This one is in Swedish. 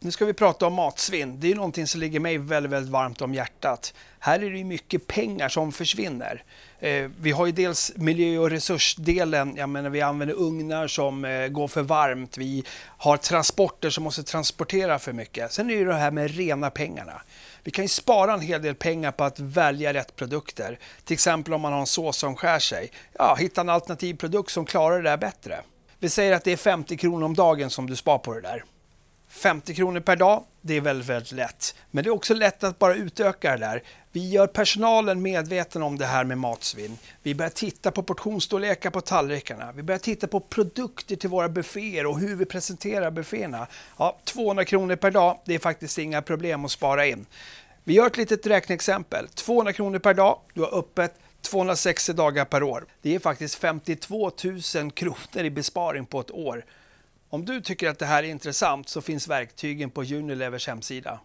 Nu ska vi prata om matsvinn. Det är någonting som ligger mig väldigt, väldigt varmt om hjärtat. Här är det mycket pengar som försvinner. Eh, vi har ju dels miljö och resursdelen. Jag menar, vi använder ugnar som eh, går för varmt. Vi har transporter som måste transportera för mycket. Sen är det det här med rena pengarna. Vi kan ju spara en hel del pengar på att välja rätt produkter. Till exempel om man har en sås som skär sig. Ja, hitta en alternativ produkt som klarar det där bättre. Vi säger att det är 50 kronor om dagen som du sparar på det där. 50 kronor per dag, det är väldigt, väldigt lätt. Men det är också lätt att bara utöka det där. Vi gör personalen medveten om det här med matsvinn. Vi börjar titta på portionsstorlekar på tallrikarna. Vi börjar titta på produkter till våra bufféer och hur vi presenterar bufféerna. Ja, 200 kronor per dag, det är faktiskt inga problem att spara in. Vi gör ett litet räkneexempel. 200 kronor per dag, du har öppet 260 dagar per år. Det är faktiskt 52 000 kronor i besparing på ett år. Om du tycker att det här är intressant så finns verktygen på Unilevers hemsida.